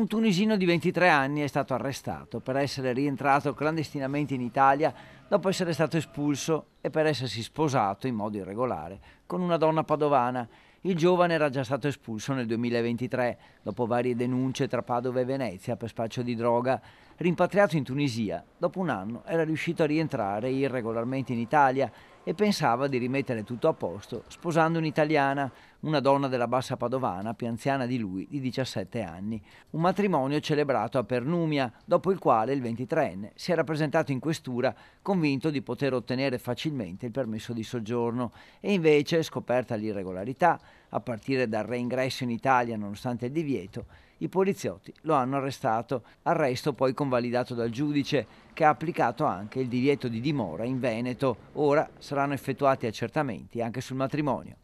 un tunisino di 23 anni è stato arrestato per essere rientrato clandestinamente in Italia dopo essere stato espulso e per essersi sposato in modo irregolare con una donna padovana. Il giovane era già stato espulso nel 2023 dopo varie denunce tra Padova e Venezia per spaccio di droga. Rimpatriato in Tunisia, dopo un anno era riuscito a rientrare irregolarmente in Italia e pensava di rimettere tutto a posto sposando un'italiana, una donna della bassa padovana più anziana di lui di 17 anni, un matrimonio celebrato a Pernumia, dopo il quale il 23enne si era presentato in questura convinto di poter ottenere facilmente il permesso di soggiorno e invece, scoperta l'irregolarità, a partire dal reingresso in Italia nonostante il divieto, i poliziotti lo hanno arrestato, arresto poi convalidato dal giudice che ha applicato anche il divieto di dimora in Veneto. Ora saranno effettuati accertamenti anche sul matrimonio.